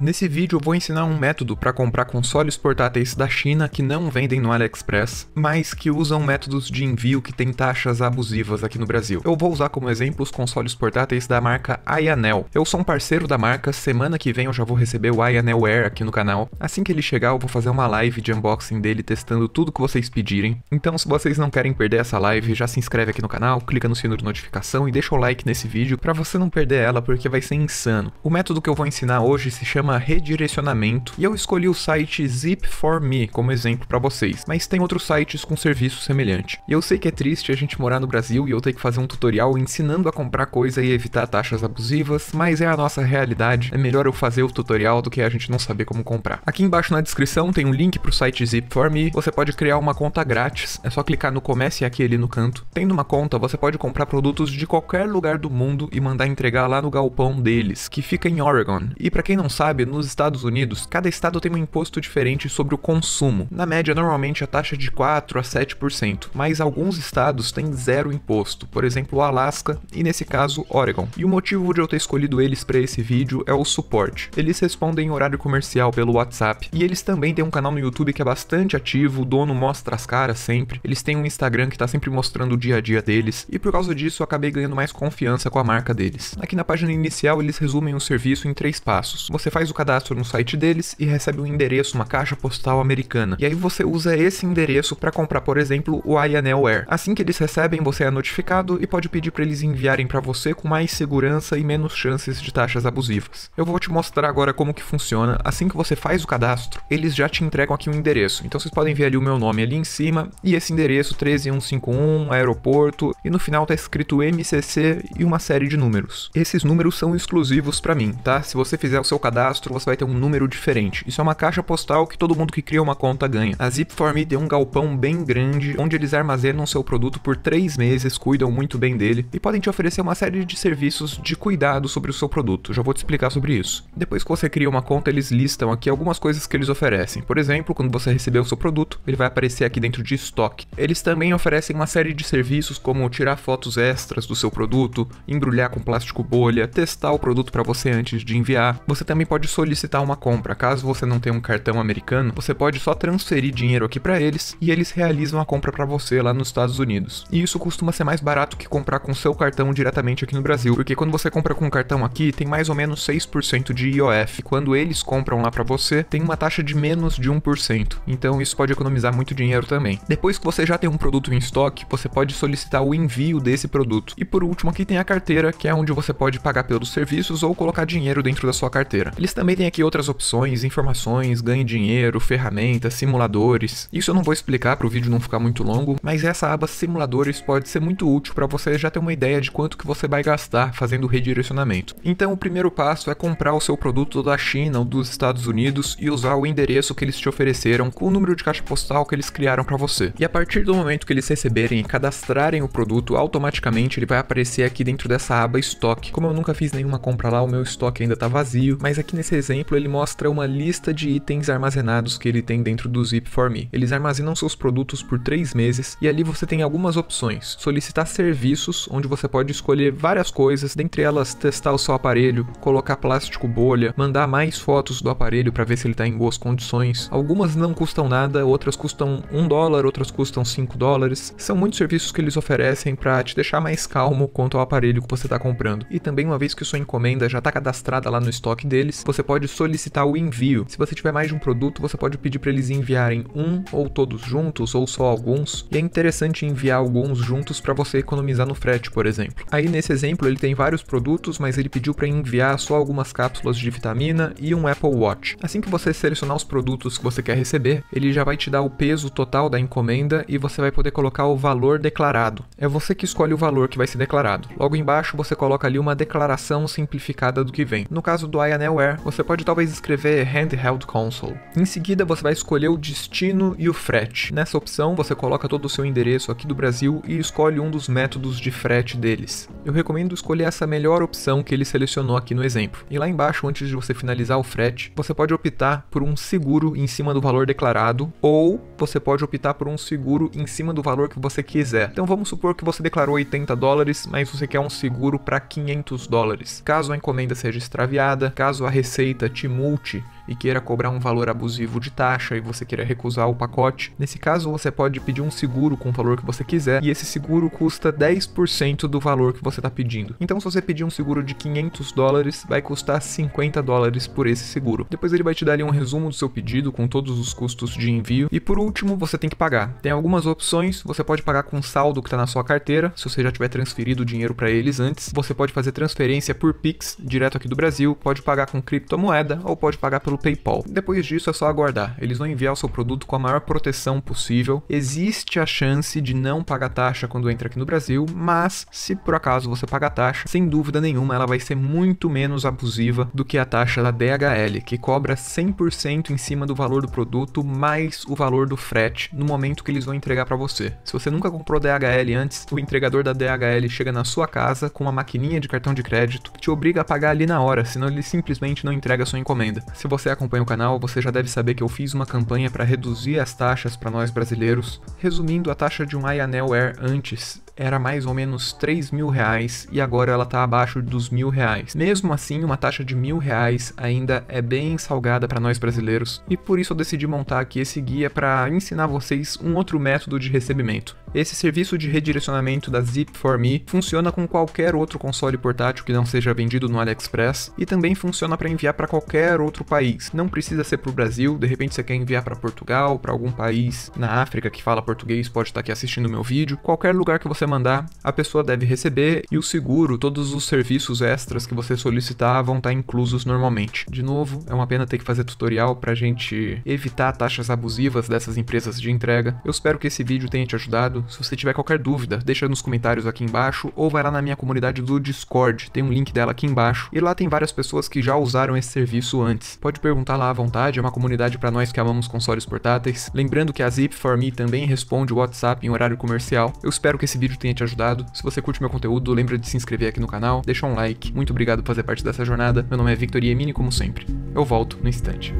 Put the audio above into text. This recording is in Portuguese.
Nesse vídeo eu vou ensinar um método para comprar consoles portáteis da China que não vendem no AliExpress, mas que usam métodos de envio que têm taxas abusivas aqui no Brasil. Eu vou usar como exemplo os consoles portáteis da marca Ayanel. Eu sou um parceiro da marca, semana que vem eu já vou receber o Ayanel Air aqui no canal. Assim que ele chegar eu vou fazer uma live de unboxing dele testando tudo que vocês pedirem. Então se vocês não querem perder essa live, já se inscreve aqui no canal, clica no sino de notificação e deixa o like nesse vídeo para você não perder ela porque vai ser insano. O método que eu vou ensinar hoje se chama chama redirecionamento e eu escolhi o site Zip4Me como exemplo para vocês, mas tem outros sites com serviço semelhante. E eu sei que é triste a gente morar no Brasil e eu ter que fazer um tutorial ensinando a comprar coisa e evitar taxas abusivas, mas é a nossa realidade, é melhor eu fazer o tutorial do que a gente não saber como comprar. Aqui embaixo na descrição tem um link para o site Zip4Me, você pode criar uma conta grátis, é só clicar no comece aqui ali no canto. Tendo uma conta, você pode comprar produtos de qualquer lugar do mundo e mandar entregar lá no galpão deles, que fica em Oregon. E para quem não sabe, sabe, nos Estados Unidos, cada estado tem um imposto diferente sobre o consumo. Na média, normalmente a taxa é de 4 a 7%, mas alguns estados têm zero imposto, por exemplo, Alasca e nesse caso, Oregon. E o motivo de eu ter escolhido eles para esse vídeo é o suporte. Eles respondem em horário comercial pelo WhatsApp e eles também têm um canal no YouTube que é bastante ativo, o dono mostra as caras sempre. Eles têm um Instagram que tá sempre mostrando o dia a dia deles e por causa disso eu acabei ganhando mais confiança com a marca deles. Aqui na página inicial eles resumem o serviço em três passos. Você faz o cadastro no site deles e recebe um endereço, uma caixa postal americana. E aí você usa esse endereço para comprar, por exemplo, o Ianel Air. Assim que eles recebem, você é notificado e pode pedir para eles enviarem para você com mais segurança e menos chances de taxas abusivas. Eu vou te mostrar agora como que funciona. Assim que você faz o cadastro, eles já te entregam aqui um endereço. Então vocês podem ver ali o meu nome ali em cima e esse endereço 13151 aeroporto e no final tá escrito MCC e uma série de números. Esses números são exclusivos para mim, tá? Se você fizer o seu cadastro cadastro, você vai ter um número diferente. Isso é uma caixa postal que todo mundo que cria uma conta ganha. A Zip4Me tem um galpão bem grande, onde eles armazenam seu produto por três meses, cuidam muito bem dele e podem te oferecer uma série de serviços de cuidado sobre o seu produto. Já vou te explicar sobre isso. Depois que você cria uma conta, eles listam aqui algumas coisas que eles oferecem. Por exemplo, quando você receber o seu produto, ele vai aparecer aqui dentro de estoque. Eles também oferecem uma série de serviços como tirar fotos extras do seu produto, embrulhar com plástico bolha, testar o produto para você antes de enviar. Você também pode solicitar uma compra. Caso você não tenha um cartão americano, você pode só transferir dinheiro aqui para eles e eles realizam a compra para você lá nos Estados Unidos. E isso costuma ser mais barato que comprar com seu cartão diretamente aqui no Brasil, porque quando você compra com cartão aqui, tem mais ou menos 6% de IOF. Quando eles compram lá para você, tem uma taxa de menos de 1%. Então isso pode economizar muito dinheiro também. Depois que você já tem um produto em estoque, você pode solicitar o envio desse produto. E por último, aqui tem a carteira, que é onde você pode pagar pelos serviços ou colocar dinheiro dentro da sua carteira. Eles eles também têm aqui outras opções, informações, ganhe dinheiro, ferramentas, simuladores. Isso eu não vou explicar para o vídeo não ficar muito longo, mas essa aba simuladores pode ser muito útil para você já ter uma ideia de quanto que você vai gastar fazendo o redirecionamento. Então o primeiro passo é comprar o seu produto da China ou dos Estados Unidos e usar o endereço que eles te ofereceram com o número de caixa postal que eles criaram para você. E a partir do momento que eles receberem e cadastrarem o produto, automaticamente ele vai aparecer aqui dentro dessa aba estoque. Como eu nunca fiz nenhuma compra lá, o meu estoque ainda está vazio, mas aqui nesse exemplo, ele mostra uma lista de itens armazenados que ele tem dentro do Zip4Me. Eles armazenam seus produtos por três meses e ali você tem algumas opções. Solicitar serviços, onde você pode escolher várias coisas, dentre elas testar o seu aparelho, colocar plástico bolha, mandar mais fotos do aparelho para ver se ele está em boas condições. Algumas não custam nada, outras custam um dólar, outras custam cinco dólares. São muitos serviços que eles oferecem para te deixar mais calmo quanto ao aparelho que você está comprando. E também, uma vez que sua encomenda já está cadastrada lá no estoque deles, você pode solicitar o envio. Se você tiver mais de um produto, você pode pedir para eles enviarem um ou todos juntos ou só alguns. E é interessante enviar alguns juntos para você economizar no frete, por exemplo. Aí nesse exemplo ele tem vários produtos, mas ele pediu para enviar só algumas cápsulas de vitamina e um Apple Watch. Assim que você selecionar os produtos que você quer receber, ele já vai te dar o peso total da encomenda e você vai poder colocar o valor declarado. É você que escolhe o valor que vai ser declarado. Logo embaixo você coloca ali uma declaração simplificada do que vem. No caso do Ionelware, você pode talvez escrever Handheld Console. Em seguida, você vai escolher o destino e o frete. Nessa opção, você coloca todo o seu endereço aqui do Brasil e escolhe um dos métodos de frete deles. Eu recomendo escolher essa melhor opção que ele selecionou aqui no exemplo. E lá embaixo, antes de você finalizar o frete, você pode optar por um seguro em cima do valor declarado ou você pode optar por um seguro em cima do valor que você quiser. Então vamos supor que você declarou 80 dólares, mas você quer um seguro para 500 dólares. Caso a encomenda seja extraviada, caso a receita receita timulte e queira cobrar um valor abusivo de taxa e você queira recusar o pacote, nesse caso você pode pedir um seguro com o valor que você quiser e esse seguro custa 10% do valor que você está pedindo. Então, se você pedir um seguro de 500 dólares, vai custar 50 dólares por esse seguro. Depois ele vai te dar ali um resumo do seu pedido com todos os custos de envio e por último você tem que pagar. Tem algumas opções, você pode pagar com saldo que está na sua carteira, se você já tiver transferido o dinheiro para eles antes. Você pode fazer transferência por Pix direto aqui do Brasil, pode pagar com criptomoeda ou pode pagar pelo PayPal. Depois disso é só aguardar. Eles vão enviar o seu produto com a maior proteção possível. Existe a chance de não pagar taxa quando entra aqui no Brasil, mas se por acaso você pagar taxa, sem dúvida nenhuma ela vai ser muito menos abusiva do que a taxa da DHL, que cobra 100% em cima do valor do produto mais o valor do frete no momento que eles vão entregar para você. Se você nunca comprou DHL antes, o entregador da DHL chega na sua casa com uma maquininha de cartão de crédito que te obriga a pagar ali na hora, senão ele simplesmente não entrega a sua encomenda. Se você você acompanha o canal, você já deve saber que eu fiz uma campanha para reduzir as taxas para nós brasileiros, resumindo a taxa de um Ryanair Air antes era mais ou menos 3 mil reais e agora ela está abaixo dos mil reais. Mesmo assim, uma taxa de mil reais ainda é bem salgada para nós brasileiros e por isso eu decidi montar aqui esse guia para ensinar vocês um outro método de recebimento. Esse serviço de redirecionamento da Zip4Me funciona com qualquer outro console portátil que não seja vendido no AliExpress e também funciona para enviar para qualquer outro país. Não precisa ser para o Brasil, de repente você quer enviar para Portugal, para algum país na África que fala português, pode estar tá aqui assistindo meu vídeo. Qualquer lugar que você mandar, a pessoa deve receber e o seguro, todos os serviços extras que você solicitar vão estar tá inclusos normalmente. De novo, é uma pena ter que fazer tutorial pra gente evitar taxas abusivas dessas empresas de entrega. Eu espero que esse vídeo tenha te ajudado. Se você tiver qualquer dúvida, deixa nos comentários aqui embaixo ou vai lá na minha comunidade do Discord, tem um link dela aqui embaixo e lá tem várias pessoas que já usaram esse serviço antes. Pode perguntar lá à vontade, é uma comunidade para nós que amamos consoles portáteis. Lembrando que a Zip4Me também responde o WhatsApp em horário comercial. Eu espero que esse vídeo vídeo tenha te ajudado. Se você curte meu conteúdo, lembra de se inscrever aqui no canal, deixar um like. Muito obrigado por fazer parte dessa jornada. Meu nome é Victoria Mini, como sempre. Eu volto no instante.